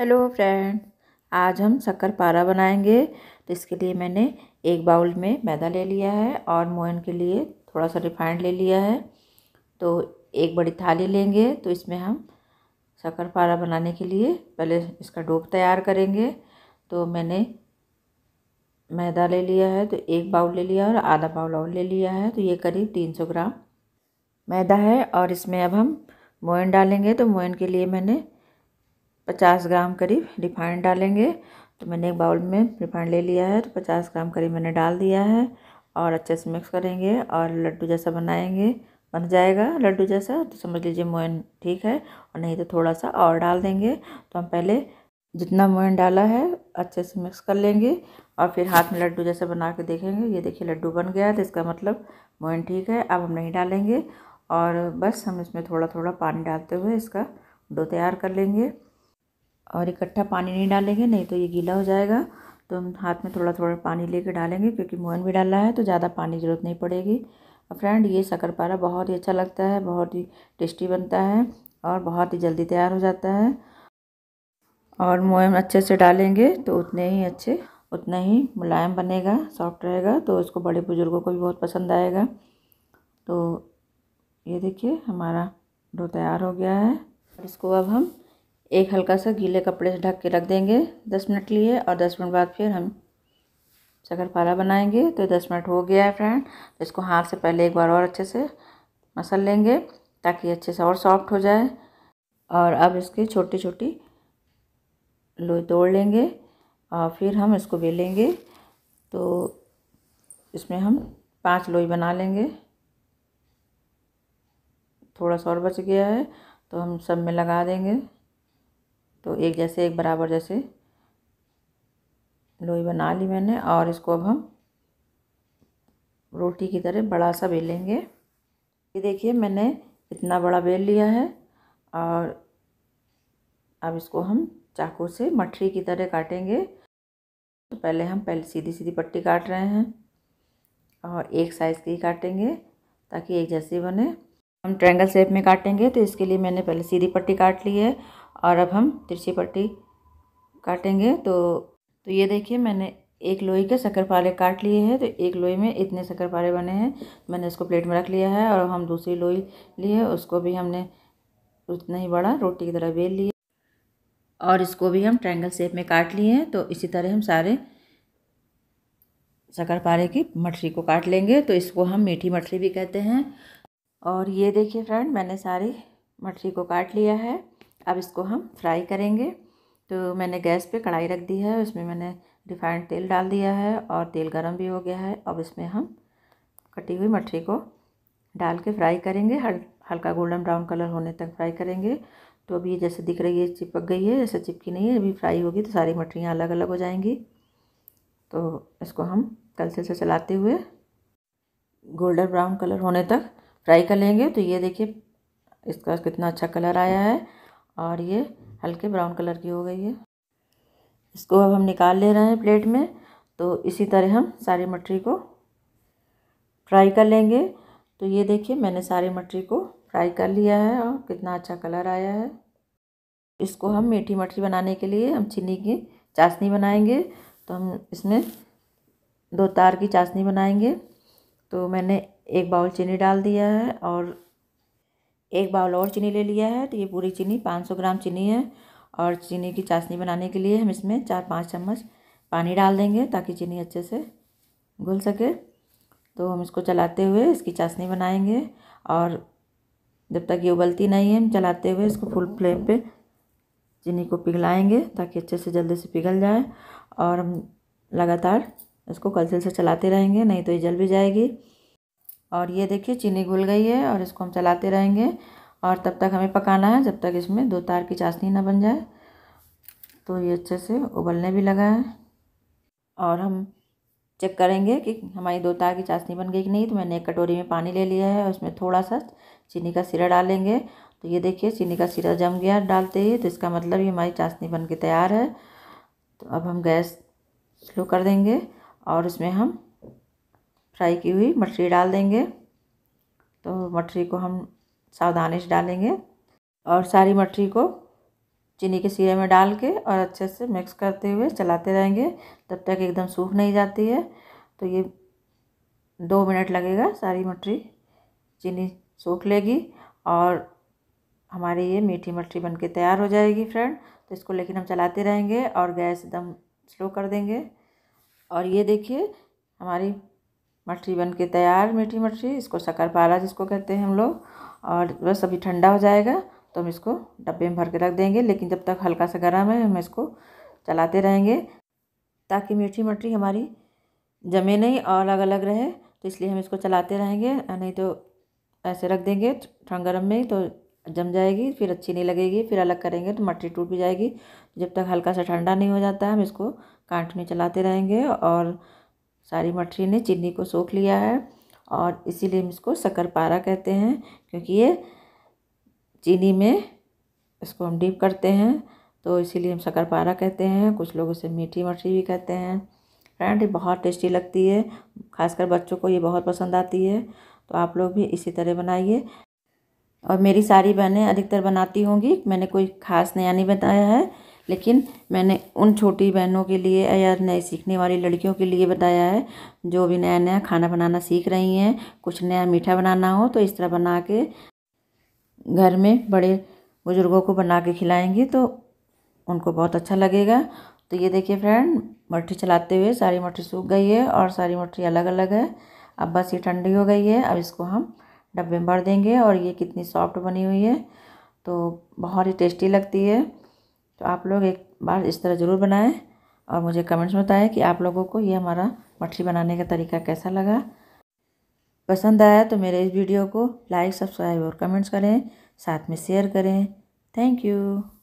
hello friend आज हम शक्कर पारा बनाएंगे तो इसके लिए मैंने एक बाउल में मैदा ले लिया है और मोहन के लिए थोड़ा सा रिफाइंड ले लिया है तो एक बड़ी थाली लेंगे तो इसमें हम शक्कर पारा बनाने के लिए पहले इसका डोप तैयार करेंगे तो मैंने मैदा ले लिया है तो एक बाउल ले लिया और आधा बाउल और ले लिया है तो ये करीब तीन सौ ग्राम मैदा है और इसमें अब हम मोयन डालेंगे तो मोयन के लिए मैंने पचास ग्राम करीब रिफाइंड डालेंगे तो मैंने एक बाउल में रिफाइंड ले लिया है तो पचास ग्राम करीब मैंने डाल दिया है और अच्छे से मिक्स करेंगे और लड्डू जैसा बनाएंगे बन जाएगा लड्डू जैसा तो समझ लीजिए मोयन ठीक है और नहीं तो थोड़ा सा और डाल देंगे तो हम पहले जितना मोयन डाला है अच्छे से मिक्स कर लेंगे और फिर हाथ में लड्डू जैसे बना के देखेंगे ये देखिए लड्डू बन गया तो इसका मतलब मोयन ठीक है अब हम नहीं डालेंगे और बस हम इसमें थोड़ा थोड़ा पानी डालते हुए इसका डो तैयार कर लेंगे और इकट्ठा पानी नहीं डालेंगे नहीं तो ये गीला हो जाएगा तो हम हाथ में थोड़ा थोड़ा पानी लेके डालेंगे क्योंकि मोहन भी डाला है तो ज़्यादा पानी की ज़रूरत नहीं पड़ेगी और फ्रेंड ये शकरपारा बहुत ही अच्छा लगता है बहुत ही टेस्टी बनता है और बहुत ही जल्दी तैयार हो जाता है और मोयम अच्छे से डालेंगे तो उतने ही अच्छे उतना ही मुलायम बनेगा सॉफ्ट रहेगा तो इसको बड़े बुज़ुर्गों को भी बहुत पसंद आएगा तो ये देखिए हमारा डो तैयार हो गया है और इसको अब हम एक हल्का सा गीले कपड़े से ढक के रख देंगे दस मिनट लिए और दस मिनट बाद फिर हम पाला बनाएंगे तो दस मिनट हो गया है फ्रेंड तो इसको हाथ से पहले एक बार और अच्छे से मसल लेंगे ताकि अच्छे से और सॉफ्ट हो जाए और अब इसकी छोटी छोटी लोई तोड़ लेंगे और फिर हम इसको बेलेंगे तो इसमें हम पांच लोई बना लेंगे थोड़ा सा और बच गया है तो हम सब में लगा देंगे तो एक जैसे एक बराबर जैसे लोई बना ली मैंने और इसको अब हम रोटी की तरह बड़ा सा बेलेंगे ये देखिए मैंने इतना बड़ा बेल लिया है और अब इसको हम चाकू से मठरी की तरह काटेंगे तो पहले हम पहले सीधी सीधी पट्टी काट रहे हैं और एक साइज़ की काटेंगे ताकि एक जैसी बने हम ट्रायंगल शेप में काटेंगे तो इसके लिए मैंने पहले सीधी पट्टी काट ली है और अब हम तिरछी पट्टी काटेंगे तो तो ये देखिए मैंने एक लोई के शक्करपारे काट लिए हैं तो एक लोई में इतने शक्करपारे बने हैं मैंने इसको प्लेट में रख लिया है और हम दूसरी लोई लिए है उसको भी हमने उतना ही बड़ा रोटी की तरह बेल लिए और इसको भी हम ट्रायंगल शेप में काट लिए हैं तो इसी तरह हम सारे शक्करपारे की मठरी को काट लेंगे तो इसको हम मीठी मठरी भी कहते हैं और ये देखिए फ्रेंड मैंने सारी मठरी को काट लिया है अब इसको हम फ्राई करेंगे तो मैंने गैस पे कढ़ाई रख दी है उसमें मैंने रिफाइंड तेल डाल दिया है और तेल गर्म भी हो गया है अब इसमें हम कटी हुई मछली को डाल के फ्राई करेंगे हल हल्का गोल्डन ब्राउन कलर होने तक फ्राई करेंगे तो अभी जैसे दिख रही है चिपक गई है जैसे चिपकी नहीं है अभी फ्राई होगी तो सारी मछलियाँ अलग अलग हो जाएंगी तो इसको हम कल से चलाते हुए गोल्डन ब्राउन कलर होने तक फ्राई कर लेंगे तो ये देखिए इसका कितना अच्छा कलर आया है और ये हल्के ब्राउन कलर की हो गई है इसको अब हम निकाल ले रहे हैं प्लेट में तो इसी तरह हम सारी मटरी को फ्राई कर लेंगे तो ये देखिए मैंने सारी मटरी को फ्राई कर लिया है और कितना अच्छा कलर आया है इसको हम मीठी मटरी बनाने के लिए हम चीनी की चाशनी बनाएंगे तो हम इसमें दो तार की चाशनी बनाएंगे तो मैंने एक बाउल चीनी डाल दिया है और एक बाउल और चीनी ले लिया है तो ये पूरी चीनी 500 ग्राम चीनी है और चीनी की चाशनी बनाने के लिए हम इसमें चार पाँच चम्मच पानी डाल देंगे ताकि चीनी अच्छे से घुल सके तो हम इसको चलाते हुए इसकी चाशनी बनाएंगे और जब तक ये उबलती नहीं है हम चलाते हुए इसको फुल फ्लेम पे चीनी को पिघलाएंगे ताकि अच्छे से जल्दी से पिघल जाए और हम लगातार इसको कलछल से चलाते रहेंगे नहीं तो ये जल भी जाएगी और ये देखिए चीनी घुल गई है और इसको हम चलाते रहेंगे और तब तक हमें पकाना है जब तक इसमें दो तार की चाशनी ना बन जाए तो ये अच्छे से उबलने भी लगा है और हम चेक करेंगे कि हमारी दो तार की चाशनी बन गई कि नहीं तो मैंने एक कटोरी में पानी ले लिया है उसमें थोड़ा सा चीनी का सिरा डालेंगे तो ये देखिए चीनी का सिरा जम गया डालते ही तो इसका मतलब ये हमारी चाशनी बन के तैयार है तो अब हम गैस स्लो कर देंगे और इसमें हम फ्राई की हुई मछली डाल देंगे तो मटरी को हम सावधानी से डालेंगे और सारी मटरी को चीनी के सीरे में डाल के और अच्छे से मिक्स करते हुए चलाते रहेंगे तब तक एकदम सूख नहीं जाती है तो ये दो मिनट लगेगा सारी मटरी चीनी सूख लेगी और हमारी ये मीठी मटरी बन के तैयार हो जाएगी फ्रेंड तो इसको लेकिन हम चलाते रहेंगे और गैस एकदम स्लो कर देंगे और ये देखिए हमारी मठरी बन के तैयार मीठी मठरी इसको शक्करपारा जिसको कहते हैं हम लोग और बस अभी ठंडा हो जाएगा तो हम इसको डब्बे में भर के रख देंगे लेकिन जब तक हल्का सा गर्म है हम इसको चलाते रहेंगे ताकि मीठी मठरी हमारी जमे नहीं और अलग अलग रहे तो इसलिए हम इसको चलाते रहेंगे नहीं तो ऐसे रख देंगे ठंड गर्म में तो जम जाएगी फिर अच्छी नहीं लगेगी फिर अलग करेंगे तो मटरी टूट भी जाएगी जब तक हल्का सा ठंडा नहीं हो जाता हम इसको कांट में चलाते रहेंगे और सारी मठरी ने चीनी को सोख लिया है और इसीलिए हम इसको शक्करपारा कहते हैं क्योंकि ये चीनी में इसको हम डीप करते हैं तो इसीलिए हम शक्करपारा कहते हैं कुछ लोग इसे मीठी मठरी भी कहते हैं फ्रेंड ये बहुत टेस्टी लगती है खासकर बच्चों को ये बहुत पसंद आती है तो आप लोग भी इसी तरह बनाइए और मेरी सारी बहनें अधिकतर बनाती होंगी मैंने कोई खास नया नहीं बताया है लेकिन मैंने उन छोटी बहनों के लिए या नए सीखने वाली लड़कियों के लिए बताया है जो भी नया नया खाना बनाना सीख रही हैं कुछ नया मीठा बनाना हो तो इस तरह बना के घर में बड़े बुज़ुर्गों को बना के खिलाएंगी तो उनको बहुत अच्छा लगेगा तो ये देखिए फ्रेंड मट्ठी चलाते हुए सारी मट्ठी सूख गई है और सारी मट्ठी अलग अलग है अब बस ये ठंडी हो गई है अब इसको हम डब्बे में भर देंगे और ये कितनी सॉफ्ट बनी हुई है तो बहुत ही टेस्टी लगती है तो आप लोग एक बार इस तरह ज़रूर बनाएं और मुझे कमेंट्स में बताएं कि आप लोगों को ये हमारा मछली बनाने का तरीका कैसा लगा पसंद आया तो मेरे इस वीडियो को लाइक सब्सक्राइब और कमेंट्स करें साथ में शेयर करें थैंक यू